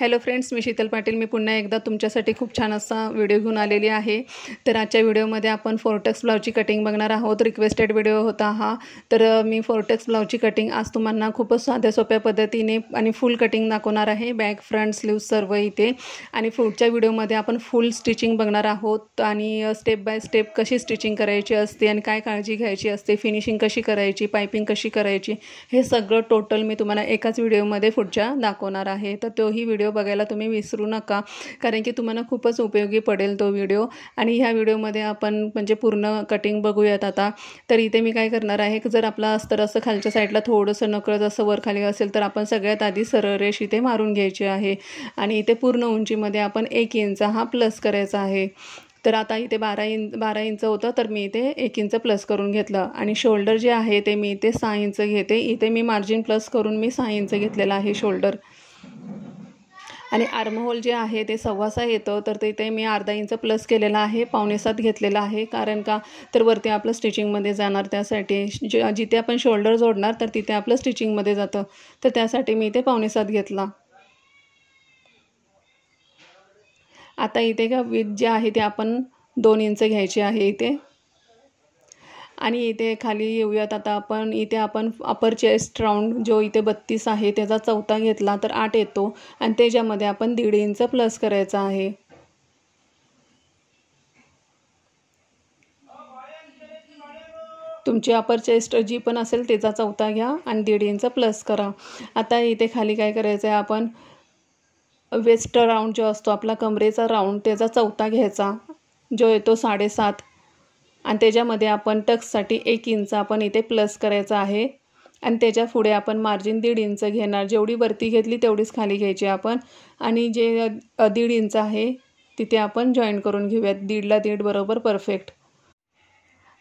hello friends मी शीतल पाटील मी पुन्हा एकदा तुमच्यासाठी खूप छान असा व्हिडिओ घेऊन आलेली आहे तर आजच्या व्हिडिओमध्ये आपण फोरटेक्स ब्लाउजची कटिंग बघणार आहोत रिक्वेस्टेड व्हिडिओ होता हा तर मी फोरटेक्स ब्लाऊजची कटिंग आज तुम्हाला खूपच साध्या सोप्या पद्धतीने आणि फुल कटिंग दाखवणार आहे बॅक फ्रंट स्लीव सर्व इथे आणि पुढच्या व्हिडिओमध्ये आपण फुल स्टिचिंग बघणार आहोत आणि स्टेप बाय स्टेप कशी स्टिचिंग करायची असते आणि काय काळजी घ्यायची असते फिनिशिंग कशी करायची पायपिंग कशी करायची हे सगळं टोटल मी तुम्हाला एकाच व्हिडिओमध्ये पुढच्या दाखवणार आहे तर तोही व्हिडिओ व्हिडिओ बघायला तुम्ही विसरू नका कारण की तुम्हाला खूपच उपयोगी पडेल तो व्हिडिओ आणि ह्या व्हिडिओमध्ये आपण म्हणजे पूर्ण कटिंग बघूयात आता तर इथे मी काय करणार आहे जर आपला अस्तर असं खालच्या साईडला थोडंसं नकळत असं वर खाली असेल तर आपण सगळ्यात आधी सरळ रेष इथे मारून घ्यायची आहे आणि इथे पूर्ण उंचीमध्ये आपण एक इंच हा प्लस करायचा आहे तर आता इथे बारा इंच बारा इंच होतं तर मी इथे एक इंच प्लस करून घेतलं आणि शोल्डर जे आहे ते मी इथे सहा इंच घेते इथे मी मार्जिन प्लस करून मी सहा इंच घेतलेलं आहे शोल्डर आणि आर्महोल जे आहे ते सव्वासा येतं तर तिथे मी अर्धा इंच प्लस केलेला आहे पावणेसात घेतलेलं आहे कारण का तर वरती आपलं स्टिचिंगमध्ये जाणार त्यासाठी जे जिथे आपण शोल्डर जोडणार तर तिथे आपलं स्टिचिंगमध्ये जातं तर त्यासाठी मी इथे पावणेसात घेतला आता इथे का वीज जे आहे ते आपण दोन इंच घ्यायचे आहे इथे आणि इथे खाली येऊयात आता आपण इथे आपण अपर चेस्ट राऊंड जो इथे बत्तीस आहे त्याचा चौथा घेतला तर आठ येतो आणि त्याच्यामध्ये आपण दीड इंच प्लस करायचा आहे तुमची अपर चेस्ट जी पण असेल त्याचा चौथा घ्या आणि दीड इंच प्लस करा आता इथे खाली काय करायचं आहे आपण वेस्ट राऊंड जो असतो आपला कमरेचा राऊंड त्याचा चौथा घ्यायचा जो येतो साडेसात आणि त्याच्यामध्ये आपण टक्ससाठी एक इंच आपण इथे प्लस करायचा आहे आणि त्याच्या पुढे आपण मार्जिन दीड इंच घेणार जेवढी वरती घेतली तेवढीच खाली घ्यायची आपण आणि जे दीड इंच आहे तिथे आपण जॉईन करून घेऊयात दीडला दीड बरोबर परफेक्ट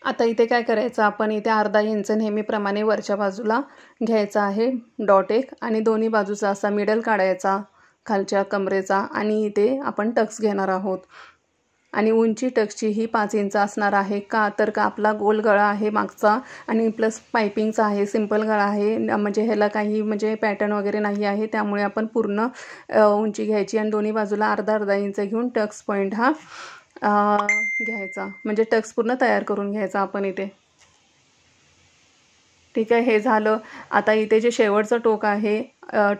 आता इथे काय करायचं आपण इथे अर्धा इंच नेहमीप्रमाणे वरच्या बाजूला घ्यायचा आहे डॉट एक आणि दोन्ही बाजूचा असा मिडल काढायचा खालच्या कमरेचा आणि इथे आपण टक्स घेणार आहोत आणि उंची टक्सची ही पाच इंच असणार आहे का तर का आपला गोल गळा आहे मागचा आणि प्लस पायपिंगचा आहे सिंपल गळा आहे म्हणजे ह्याला काही म्हणजे पॅटर्न वगैरे नाही आहे त्यामुळे आपण पूर्ण उंची घ्यायची आणि दोन्ही बाजूला अर्धा अर्धा इंच घेऊन टक्स पॉईंट हा घ्यायचा म्हणजे टक्स पूर्ण तयार करून घ्यायचा आपण इथे ठीक आहे हे झालं आता इथे जे शेवटचं टोक आहे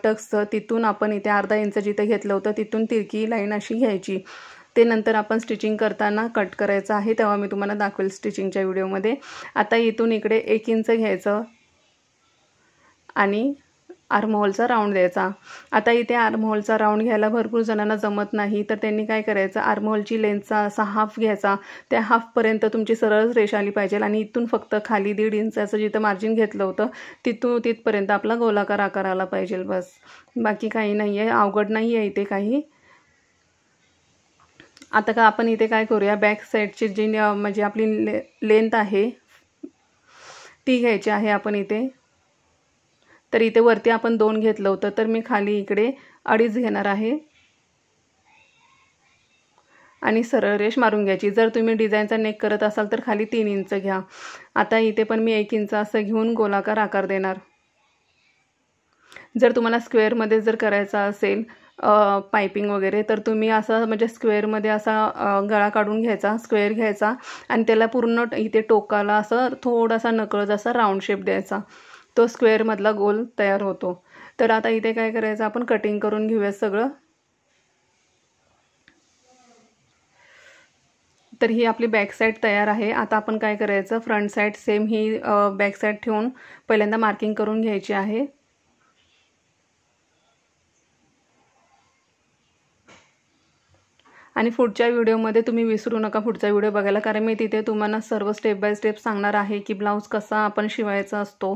टक्सचं तिथून आपण इथे अर्धा इंच जिथे घेतलं होतं तिथून तिरकी लाईन अशी घ्यायची ते नंतर आपण स्टिचिंग करताना कट करायचं आहे तेव्हा मी तुम्हाला दाखवेल स्टिचिंगच्या व्हिडिओमध्ये आता इथून इकडे एक इंच घ्यायचं आणि आर्महोलचा राऊंड द्यायचा आता इथे आर्महोलचा राऊंड घ्यायला भरपूर जणांना जमत नाही तर त्यांनी काय करायचं आर्महोलची लेंथचा असा हाफ घ्यायचा त्या हाफपर्यंत तुमची सरळच रेष आली पाहिजे आणि इथून फक्त खाली दीड इंचाचं जिथं मार्जिन घेतलं होतं तिथून तिथपर्यंत आपला गोलाकार आकार आला पाहिजे बस बाकी काही नाही आहे अवघड नाही आहे इथे काही आता का आपण इथे काय करूया बॅक साईडची जी म्हणजे आपली ले लेंथ आहे ती घ्यायची आहे आपण इथे तर इथे वरती आपण दोन घेतलं होतं तर मी खाली इकडे अडीच घेणार आहे आणि सरळ रेष मारून घ्यायची जर तुम्ही डिझाईनचा नेक करत असाल तर खाली तीन इंच घ्या आता इथे पण मी एक इंच असं घेऊन गोलाकार आकार देणार जर तुम्हाला स्क्वेअरमध्ये जर करायचा असेल पायपिंग वगैरे तर तुम्ही असं म्हणजे स्क्वेअरमध्ये असा गळा काढून घ्यायचा स्क्वेअर घ्यायचा आणि त्याला पूर्ण इथे टोकाला असं थोडासा नकळत असा राऊंड शेप द्यायचा तो स्क्वेअरमधला गोल तयार होतो तर आता इथे काय करायचं आपण कटिंग करून घेऊया सगळं तर ही आपली बॅक साईड तयार आहे आता आपण काय करायचं फ्रंट साईड सेम ही बॅक साईड ठेवून पहिल्यांदा मार्किंग करून घ्यायची आहे आणि पुढच्या व्हिडिओमध्ये तुम्ही विसरू नका पुढचा व्हिडिओ बघायला कारण मी तिथे तुम्हाला सर्व स्टेप बाय स्टेप सांगणार आहे की ब्लाऊज कसा आपण शिवायचा असतो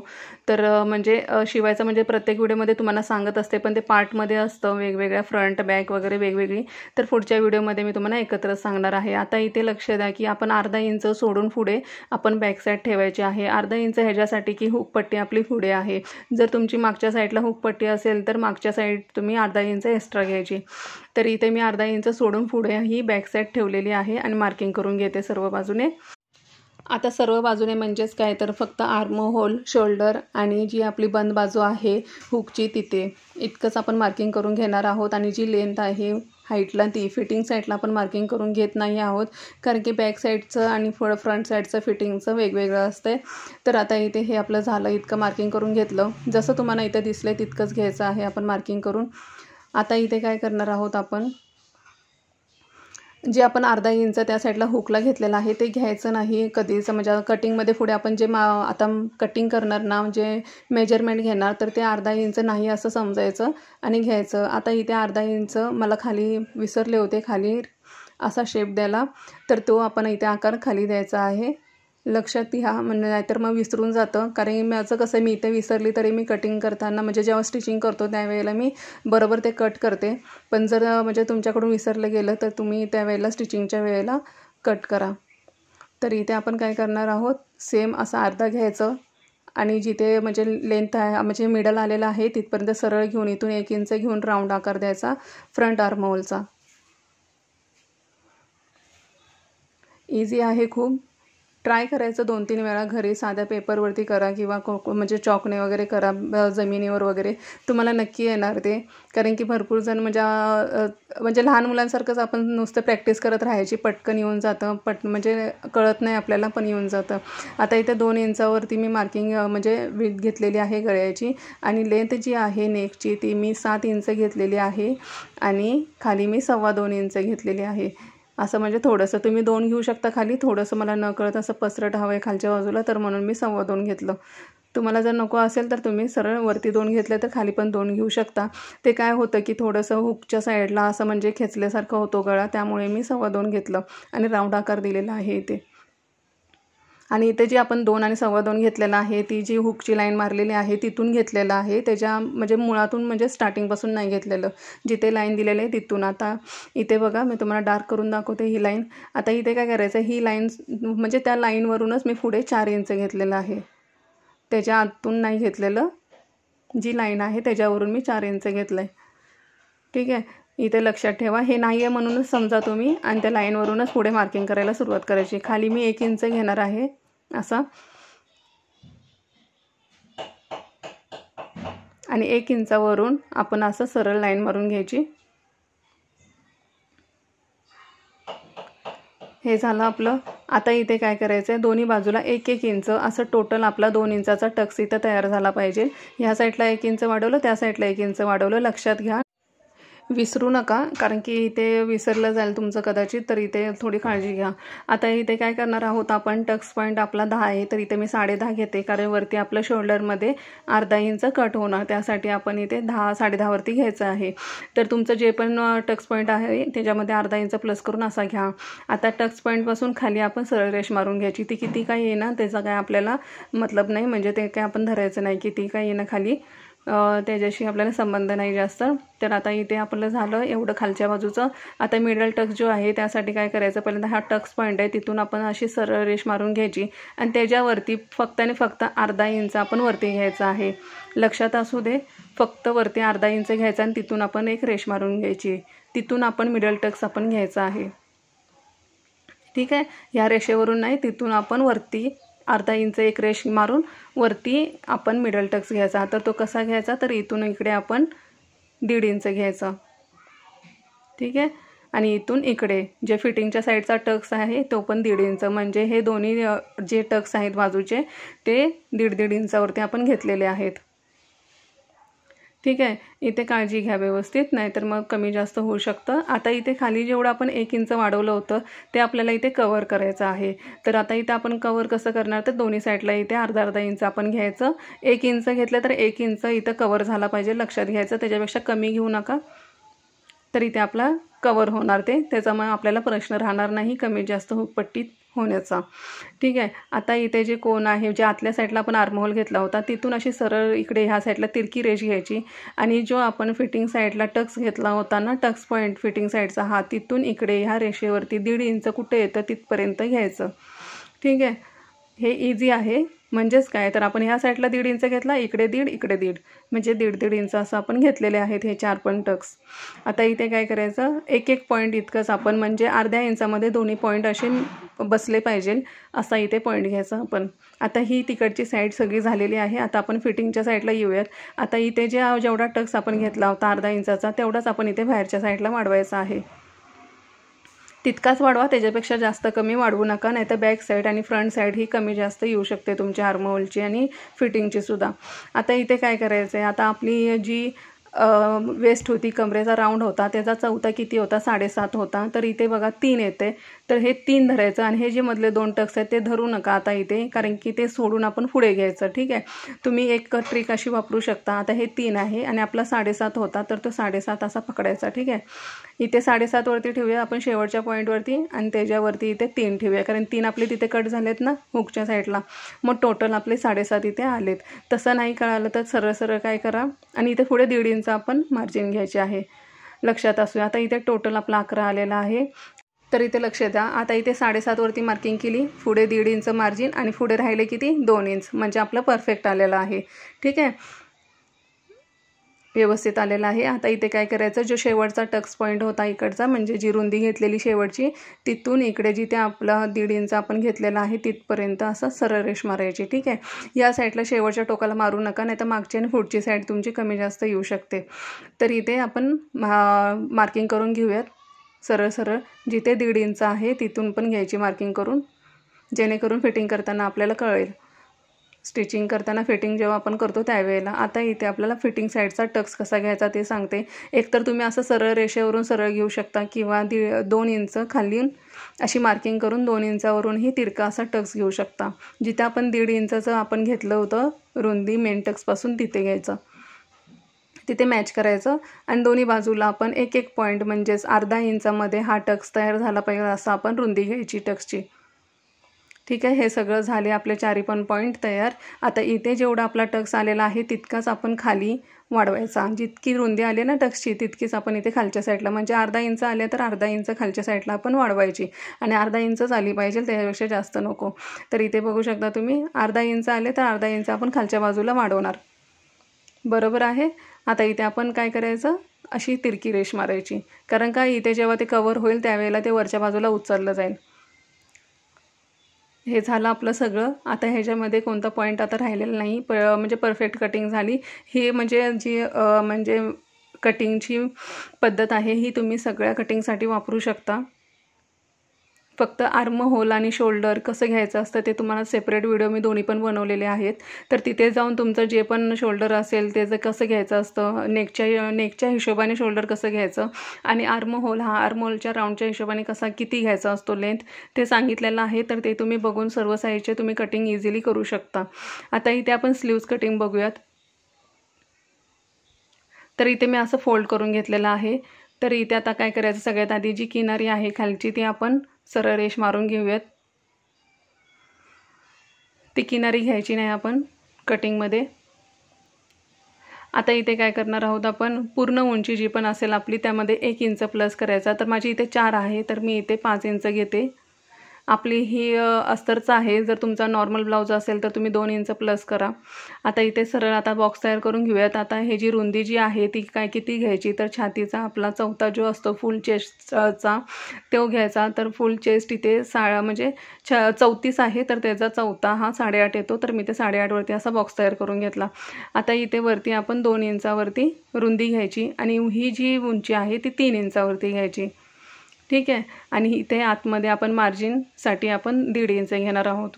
तर म्हणजे शिवायचा म्हणजे प्रत्येक व्हिडिओमध्ये तुम्हाला सांगत असते पण ते पार्टमध्ये असतं वेगवेगळ्या फ्रंट बॅक वगैरे वेगवेगळी तर पुढच्या व्हिडिओमध्ये मी तुम्हाला एकत्र सांगणार आहे आता इथे लक्ष द्या की आपण अर्धा इंच सोडून पुढे आपण बॅक साईड ठेवायची आहे अर्धा इंच ह्याच्यासाठी की हुकपट्टी आपली पुढे आहे जर तुमची मागच्या साईडला हुकपट्टी असेल तर मागच्या साईड तुम्ही अर्धा इंच एक्स्ट्रा घ्यायची तर इथे मी अर्धा इंच सोडून पुढे ही बॅक साईड ठेवलेली आहे आणि मार्किंग करून घेते सर्व बाजूने आता सर्व बाजूने म्हणजेच काय तर फक्त आर्म होल शोल्डर आणि जी आपली बंद बाजू आहे हुकची तिथे इतकंच आपण मार्किंग करून घेणार आहोत आणि जी लेंथ आहे हाईटला ती फिटिंग साईडला आपण मार्किंग करून घेत नाही आहोत कारण की बॅक साईडचं आणि फ फ्रंट साईडचं फिटिंगचं वेगवेगळं असते तर आता इथे हे आपलं झालं इतकं मार्किंग करून घेतलं जसं तुम्हाला इथे दिसलं तितकंच घ्यायचं आहे आपण मार्किंग करून आता इथे काय करणार आहोत आपण जे आपण अर्धा इंच त्या साईडला हुकला घेतलेला आहे ते घ्यायचं नाही कधीच म्हणजे कटिंगमध्ये पुढे आपण जे मा आता कटिंग करणार ना म्हणजे मेजरमेंट घेणार तर ते अर्धा इंच नाही असं समजायचं आणि घ्यायचं आता इथे अर्धा इंच मला खाली विसरले होते खाली असा शेप द्यायला तर तो आपण इथे आकार खाली द्यायचा आहे लक्षात घ्या म्हणजे नाहीतर मग विसरून जातं कारण माझं कसं मी इथे विसरली तरी मी कटिंग करताना म्हणजे जेव्हा स्टिचिंग करतो त्यावेळेला मी बरोबर ते कट करते पण जर म्हणजे तुमच्याकडून विसरलं गेलं तर तुम्ही त्यावेळेला स्टिचिंगच्या वेळेला कट करा तर इथे आपण काय करणार आहोत सेम असा अर्धा घ्यायचं आणि जिथे म्हणजे लेंथ आहे म्हणजे मिडल आलेला आहे तिथपर्यंत सरळ घेऊन इथून एक इंच घेऊन राऊंड आकार द्यायचा फ्रंट होलचा इझी आहे खूप ट्राय करायचं दोन तीन वेळा घरी साध्या पेपरवरती करा किंवा को म्हणजे चॉकने वगैरे करा जमिनीवर वगैरे तुम्हाला नक्की येणार ते कारण की भरपूर जण म्हणजे म्हणजे लहान मुलांसारखंच आपण नुसतं प्रॅक्टिस करत राहायची पटकन येऊन जातं पट म्हणजे कळत नाही आपल्याला पण येऊन जातं आता इथे दोन इंचावरती मी मार्किंग म्हणजे विथ घेतलेली आहे गळ्याची आणि लेंथ जी आहे नेकची ती मी सात इंच घेतलेली आहे आणि खाली मी सव्वा दोन इंच घेतलेली आहे असं म्हणजे थोडंसं तुम्ही दोन घेऊ शकता खाली थोडंसं मला न कळत असं पसरट हवं आहे खालच्या बाजूला तर म्हणून मी सव्वा दोन घेतलं तुम्हाला जर नको असेल तर तुम्ही सरळ वरती दोन घेतले तर खाली पण दोन घेऊ शकता ते काय होतं की थोडंसं हुकच्या साईडला असं म्हणजे खेचल्यासारखं होतो गळा त्यामुळे मी सव्वा दोन घेतलं आणि राऊंड आकार दिलेला आहे इथे आणि इथे जी आपण दोन आणि सव्वा दोन घेतलेला आहे ती जी हुकची लाईन मारलेली आहे तिथून घेतलेलं आहे त्याच्या म्हणजे मुळातून म्हणजे स्टार्टिंगपासून नाही घेतलेलं जिथे लाईन दिलेले आहे तिथून आता इथे बघा मी तुम्हाला डार्क करून दाखवते ही लाईन आता इथे काय करायचं ही लाईन म्हणजे त्या लाईनवरूनच मी पुढे चार इंच घेतलेलं आहे त्याच्या आतून नाही घेतलेलं जी लाईन आहे त्याच्यावरून मी चार इंच घेतलं आहे ठीक आहे इथे लक्षात ठेवा हे नाही आहे म्हणूनच समजा तुम्ही आणि त्या लाईनवरूनच पुढे मार्किंग करायला सुरुवात करायची खाली मी एक इंच घेणार आहे असा आणि एक इंचावरून आपण असं सरळ लाईन मारून घ्यायची हे झालं आपलं आता इथे काय करायचं आहे दोन्ही बाजूला एक एक इंच असं टोटल आपला दोन इंचाचा टक्स इथं तयार झाला पाहिजे ह्या साईडला एक इंच वाढवलं त्या साईडला एक इंच वाढवलं लक्षात घ्या विसरू नका कारण की इथे विसरलं जाईल तुमचं कदाचित तर इथे थोडी काळजी घ्या आता इथे काय करणार आहोत आपण टक्स पॉईंट आपला दहा आहे तर इथे मी साडे दहा घेते कारण वरती आपलं शोल्डरमध्ये अर्धा इंच कट होणार त्यासाठी आपण इथे दहा दहावरती घ्यायचं आहे तर तुमचं जे पण टक्स पॉईंट आहे त्याच्यामध्ये अर्धा इंच प्लस करून असा घ्या आता टक्स पॉईंटपासून खाली आपण सरळ रेश मारून घ्यायची ती किती काय येणार त्याचा काय आपल्याला मतलब नाही म्हणजे ते काय आपण धरायचं नाही किती काय येणं खाली त्याच्याशी आपल्याला संबंध नाही जास्त तर आता इथे आपलं झालं एवढं खालच्या बाजूचं आता मिडल टक्स जो आहे त्यासाठी काय करायचं पहिल्यांदा हा टक्स पॉईंट आहे तिथून आपण अशी सरळ रेष मारून घ्यायची आणि त्याच्यावरती फक्त आणि फक्त अर्धा इंच आपण वरती घ्यायचा आहे लक्षात असू दे फक्त वरती अर्धा इंच घ्यायचा आणि तिथून आपण एक रेष मारून घ्यायची तिथून आपण मिडल टक्स आपण घ्यायचा आहे ठीक आहे ह्या रेषेवरून नाही तिथून आपण वरती अर्धा इंच एक रेश मारून वरती आपण मिडल टक्स घ्यायचा तर तो कसा घ्यायचा तर इथून इकडे आपण दीड इंच घ्यायचा ठीक आहे आणि इथून इकडे जे फिटिंगच्या साईडचा टक्स आहे तो पण दीड इंच म्हणजे हे दोन्ही जे टक्स आहेत बाजूचे ते दीड दीड इंचावरती आपण घेतलेले आहेत ठीक आहे इथे काळजी घ्या व्यवस्थित नाहीतर मग कमी जास्त होऊ शकतं आता इथे खाली जेवढं आपण एक इंच वाढवलं होतं ते आपल्याला इथे कवर करायचं आहे तर आता इथे आपण कवर कसं करणार तर दोन्ही साईडला इथे अर्धा अर्धा इंच आपण घ्यायचं एक इंच घेतलं तर एक इंच इथं कवर झाला पाहिजे लक्षात घ्यायचं त्याच्यापेक्षा कमी घेऊ नका तर इथे आपला कवर होणार ते त्याचा मग आपल्याला प्रश्न राहणार नाही कमी जास्त पट्टीत होण्याचा ठीक आहे आता इथे जे कोण आहे जे आतल्या साईडला आपण आर्महोल घेतला होता तिथून अशी सरळ इकडे ह्या साईडला तिरकी रेष घ्यायची आणि जो आपण फिटिंग साईडला टक्स घेतला होता ना टक्स पॉईंट फिटिंग साईडचा हा तिथून इकडे ह्या रेषेवरती दीड इंच कुठे येतं तिथपर्यंत घ्यायचं ठीक आहे हे इझी आहे म्हणजेच काय तर आपण ह्या साईडला दीड इंच घेतला इकडे दीड इकडे दीड म्हणजे दीड दीड इंच असं आपण घेतलेले आहेत हे चार पण टक्स आता इथे काय करायचं एक एक पॉईंट इतकंच आपण म्हणजे अर्ध्या इंचामध्ये दोन्ही पॉईंट असे बसले पाहिजे असा इथे पॉईंट घ्यायचा आपण आता ही तिकडची साईड सगळी झालेली आहे आता आपण फिटिंगच्या साईडला येऊयात आता इथे जे जेवढा टक्स आपण घेतला होता अर्धा इंचाचा तेवढाच आपण इथे बाहेरच्या साईडला वाढवायचा आहे तितकाच वाढवा त्याच्यापेक्षा जास्त कमी वाढवू नका नाही तर बॅक साईड आणि फ्रंट साईड ही कमी जास्त येऊ शकते तुमच्या हार्मोलची आणि फिटिंगची सुद्धा आता इथे काय करायचं आहे आता आपली जी वेस्ट होती कमरेचा राऊंड होता त्याचा चौथा किती होता साडेसात होता तर इथे बघा तीन येते तर हे तीन धरायचं आणि हे जे मधले दोन टक्स आहेत ते धरू नका आता इथे कारण की ते सोडून आपण पुढे घ्यायचं ठीक आहे तुम्ही एक ट्रिक अशी वापरू शकता आता हे तीन आहे आणि आपला साडेसात होता तर तो साडेसात असा पकडायचा ठीक आहे इथे साडेसातवरती ठेवूया आपण शेवटच्या पॉईंटवरती आणि त्याच्यावरती इथे तीन ठेवूया कारण तीन आपले तिथे कट झालेत ना हुकच्या साईडला मग टोटल आपले साडेसात इथे आलेत तसं नाही कळालं तर सरळ सरळ काय करा आणि इथे पुढे दीड इंच आपण मार्जिन घ्यायचे आहे लक्षात असूया आता इथे टोटल आपला अकरा आलेला आहे तर इथे लक्ष द्या आता इथे वरती मार्किंग केली पुढे दीड इंच मार्जिन आणि पुढे राहिले किती दोन इंच म्हणजे आपलं परफेक्ट आलेला आहे ठीक आहे व्यवस्थित आलेला आहे आता इथे काय करायचं जो शेवटचा टक्स पॉईंट होता इकडचा म्हणजे जी रुंदी घेतलेली शेवटची तिथून इकडे जिथे आपला दीड इंच आपण घेतलेला आहे तिथपर्यंत असा सरळ रेष मारायची ठीक आहे या साईडला शेवटच्या टोकाला मारू नका नाही तर मागची आणि पुढची साईड तुमची कमी जास्त येऊ शकते तर इथे आपण मार्किंग करून घेऊयात सरळ सरळ जिथे दीड इंच आहे तिथून पण घ्यायची मार्किंग करून जेणेकरून फिटिंग करताना आपल्याला कळेल स्टिचिंग करताना फिटिंग जेव्हा आपण करतो त्यावेळेला आता इथे आपल्याला फिटिंग साईडचा टक्स कसा घ्यायचा ते सांगते एकतर तुम्ही असं सरळ रेषेवरून सरळ घेऊ शकता किंवा दि दोन इंच खाली अशी मार्किंग करून दोन इंचावरूनही तिरका असा टक्स घेऊ शकता जिथे आपण दीड इंचाचं आपण घेतलं होतं रुंदी मेन टक्सपासून तिथे घ्यायचं तिथे मॅच करायचं आणि दोन्ही बाजूला आपण एक एक पॉईंट म्हणजेच अर्धा इंचामध्ये हा टक्स तयार झाला पाहिजे असं आपण रुंदी घ्यायची टक्सची ठीक आहे हे सगळं झाले आपले चारी पण पॉईंट तयार आता इथे जेवढा आपला टक्स आलेला आहे तितकाच आपण खाली वाढवायचा जितकी रुंदी आली ना टक्सची तितकीच आपण इथे खालच्या साईडला म्हणजे अर्धा इंच आले तर अर्धा इंच खालच्या साईडला आपण वाढवायची आणि अर्धा इंचच आली पाहिजे त्याच्यापेक्षा जास्त नको तर इथे बघू शकता तुम्ही अर्धा इंच आले तर अर्धा इंच आपण खालच्या बाजूला वाढवणार बरोबर आहे आता इथे आपण काय करायचं अशी तिरकी रेश मारायची कारण का इथे जेव्हा ते कवर होईल त्यावेळेला ते वरच्या बाजूला उचललं जाईल हे झालं आपलं सगळं आता ह्याच्यामध्ये कोणता पॉईंट आता राहिलेला नाही प म्हणजे परफेक्ट कटिंग झाली ही म्हणजे जी म्हणजे कटिंगची पद्धत आहे ही तुम्ही सगळ्या कटिंगसाठी वापरू शकता फक्त आर्म होल आणि शोल्डर कसं घ्यायचं असतं ते तुम्हाला सेपरेट व्हिडिओ मी दोन्ही पण बनवलेले आहेत तर तिथे जाऊन तुमचं जे पण शोल्डर असेल ते जर कसं घ्यायचं असतं नेकच्या नेकच्या हिशोबाने शोल्डर कसं घ्यायचं आणि आर्म होल हा आर्म होलच्या राऊंडच्या हिशोबाने कसा किती घ्यायचा असतो लेंथ ते सांगितलेलं आहे तर ते तुम्ही बघून सर्व साईजचे तुम्ही कटिंग इझिली करू शकता आता इथे आपण स्लीव्ज कटिंग बघूयात तर इथे मी असं फोल्ड करून घेतलेलं आहे तर इथे आता काय करायचं सगळ्यात आधी जी किनारी आहे खालची ती आपण सरळ रेष मारून घेऊयात ती किनारी घ्यायची नाही आपण कटिंगमध्ये आता इथे काय करणार आहोत आपण पूर्ण उंची जी पण असेल आपली त्यामध्ये एक इंच प्लस करायचा तर माझी इथे चार आहे तर मी इथे पाच इंच घेते आपली ही अस्तरचं आहे जर तुमचा नॉर्मल ब्लाऊज असेल तर तुम्ही दोन इंच प्लस करा आता इथे सरळ आता बॉक्स तयार करून घेऊयात आता हे जी रुंदी जी आहे ती काय किती घ्यायची तर छातीचा आपला चौथा जो असतो फुल चेस्टचा तो घ्यायचा तर फुल चेस्ट इथे सा म्हणजे छ चौतीस आहे तर त्याचा चौथा हा साडेआठ येतो तर मी ते साडेआठवरती असा बॉक्स तयार करून घेतला आता इथे वरती आपण दोन इंचावरती रुंदी घ्यायची आणि ही जी उंची आहे ती तीन इंचावरती घ्यायची ठीक आहे आणि इथे आतमध्ये आपण मार्जिनसाठी आपण दीड इंच घेणार आहोत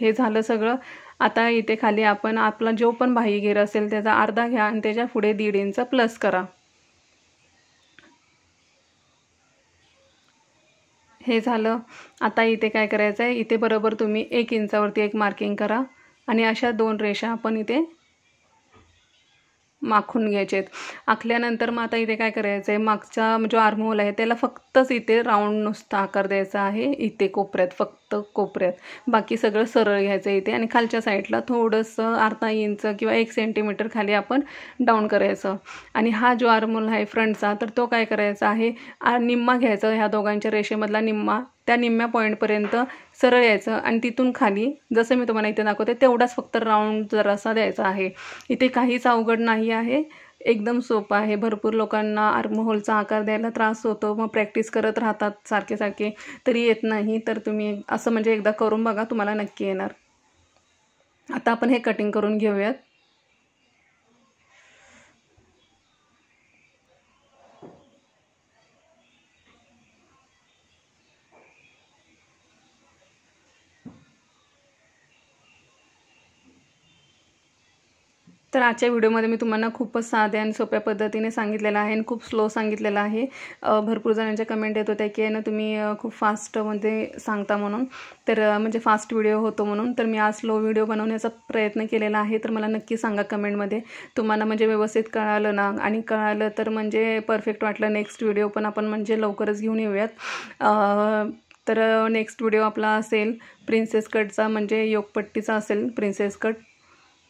हे झालं सगळं आता इथे खाली आपण आपला जो पण बाही घेर असेल त्याचा अर्धा घ्या आणि त्याच्या पुढे दीड इंच प्लस करा हे झालं आता इथे काय करायचं आहे इथे बरोबर तुम्ही एक इंचावरती एक मार्किंग करा आणि अशा दोन रेषा आपण इथे माखून घ्यायचे आहेत आखल्यानंतर मग आता इथे काय करायचं आहे मागचा जो आर्मोल आहे त्याला फक्तच इथे राऊंड नुसता आकार द्यायचा आहे इथे कोपऱ्यात फक्त कोपऱ्यात बाकी सगळं सरळ घ्यायचं इथे आणि खालच्या साईडला थोडंसं अर्धा इंच किंवा एक सेंटीमीटर खाली आपण डाऊन करायचं आणि हा जो आर्मोल आहे फ्रंटचा तर तो काय करायचा आहे निम्मा घ्यायचा ह्या दोघांच्या रेषेमधला निम्मा त्या निम्म्या पॉईंटपर्यंत सरळ यायचं आणि तिथून खाली जसं मी तुम्हाला इथे दाखवते तेवढाच फक्त राऊंड जरासा द्यायचा आहे इथे काहीच अवघड नाही आहे एकदम सोपं आहे भरपूर लोकांना आर्महोलचा आकार द्यायला त्रास होतो मग प्रॅक्टिस करत राहतात सारखे सारखे तरी येत नाही तर तुम्ही असं म्हणजे एकदा करून बघा तुम्हाला नक्की येणार आता आपण हे कटिंग करून घेऊयात तर आजच्या व्हिडिओमध्ये मी तुम्हाला खूपच साध्या आणि सोप्या पद्धतीने सांगितलेलं आहे आणि खूप स्लो सांगितलेलं आहे भरपूर जणांच्या कमेंट येत होत्या की ना तुम्ही खूप फास्टमध्ये सांगता म्हणून तर म्हणजे फास्ट व्हिडिओ होतो म्हणून तर मी आज स्लो व्हिडिओ बनवण्याचा प्रयत्न केलेला आहे तर मला नक्की सांगा कमेंटमध्ये तुम्हाला म्हणजे व्यवस्थित कळालं ना आणि कळालं तर म्हणजे परफेक्ट वाटलं नेक्स्ट व्हिडिओ पण आपण म्हणजे लवकरच घेऊन येऊयात तर नेक्स्ट व्हिडिओ आपला असेल प्रिन्सेस कटचा म्हणजे योगपट्टीचा असेल प्रिन्सेस कट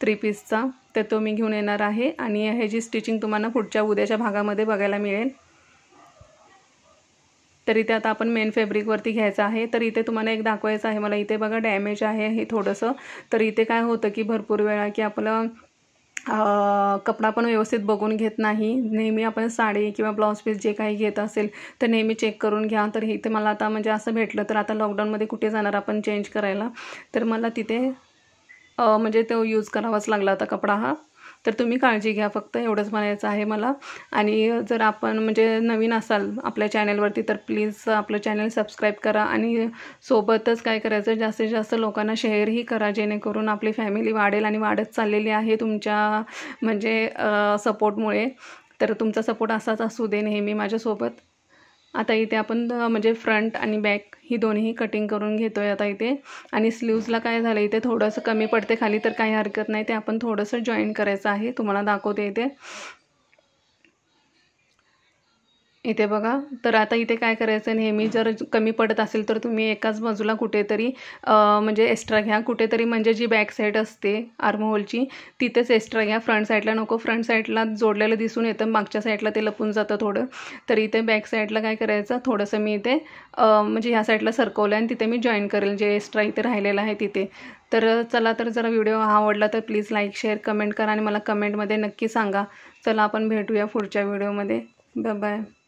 थ्री पीसचा तर तो मी घेऊन येणार आहे आणि ह्याची स्टिचिंग तुम्हाला पुढच्या उद्याच्या भागामध्ये बघायला मिळेल तर इथे आता आपण मेन फॅब्रिकवरती घ्यायचं आहे तर इथे तुम्हाला एक दाखवायचं आहे मला इथे बघा डॅमेज आहे हे थोडंसं तर इथे काय होतं की भरपूर वेळा की आपलं कपडा पण व्यवस्थित बघून घेत नाही नेहमी आपण साडी किंवा ब्लाऊज पीस जे काही घेत असेल तर नेहमी चेक करून घ्या तर इथे मला आता म्हणजे असं भेटलं तर आता लॉकडाऊनमध्ये कुठे जाणार आपण चेंज करायला तर मला तिथे म्हणजे तो यूज करावाच लागला होता कपडा हा तर तुम्ही काळजी घ्या फक्त एवढंच म्हणायचं आहे मला आणि जर आपण म्हणजे नवीन असाल आपल्या चॅनलवरती तर प्लीज आपलं चॅनल सबस्क्राईब करा आणि सोबतच काय करायचं जास्तीत जास्त लोकांना शेअरही करा जेणेकरून आपली फॅमिली वाढेल आणि वाढत चाललेली आहे तुमच्या म्हणजे सपोर्टमुळे तर तुमचा सपोर्ट असाच असू दे नेहमी माझ्यासोबत आता इथे आपण म्हणजे फ्रंट आणि बॅक ही दोन्ही कटिंग करून घेतो आहे आता इथे आणि स्लीव्जला काय झालं इथे थोडंसं कमी पडते खाली तर काही हरकत नाही ते आपण थोडंसं जॉईन करायचं आहे तुम्हाला दाखवते इथे इथे बघा तर आता इथे काय करायचं नेहमी जर कमी पडत असेल तर तुम्ही एकाच बाजूला कुठेतरी म्हणजे एक्स्ट्रा घ्या कुठेतरी म्हणजे जी बॅक साईड असते आर्महोलची तिथेच एक्स्ट्रा घ्या फ्रंट साईडला नको फ्रंट साईडला जोडलेलं दिसून येतं मागच्या साईडला ते लपून जातं थोडं तर इथे बॅक साईडला काय करायचं थोडंसं मी इथे म्हणजे ह्या साईडला सरकवलं आणि तिथे मी जॉईन करेल जे एक्स्ट्रा इथे राहिलेलं आहे तिथे तर चला तर जरा व्हिडिओ आवडला तर प्लीज लाईक शेअर कमेंट करा आणि मला कमेंटमध्ये नक्की सांगा चला आपण भेटूया पुढच्या व्हिडिओमध्ये बाय बाय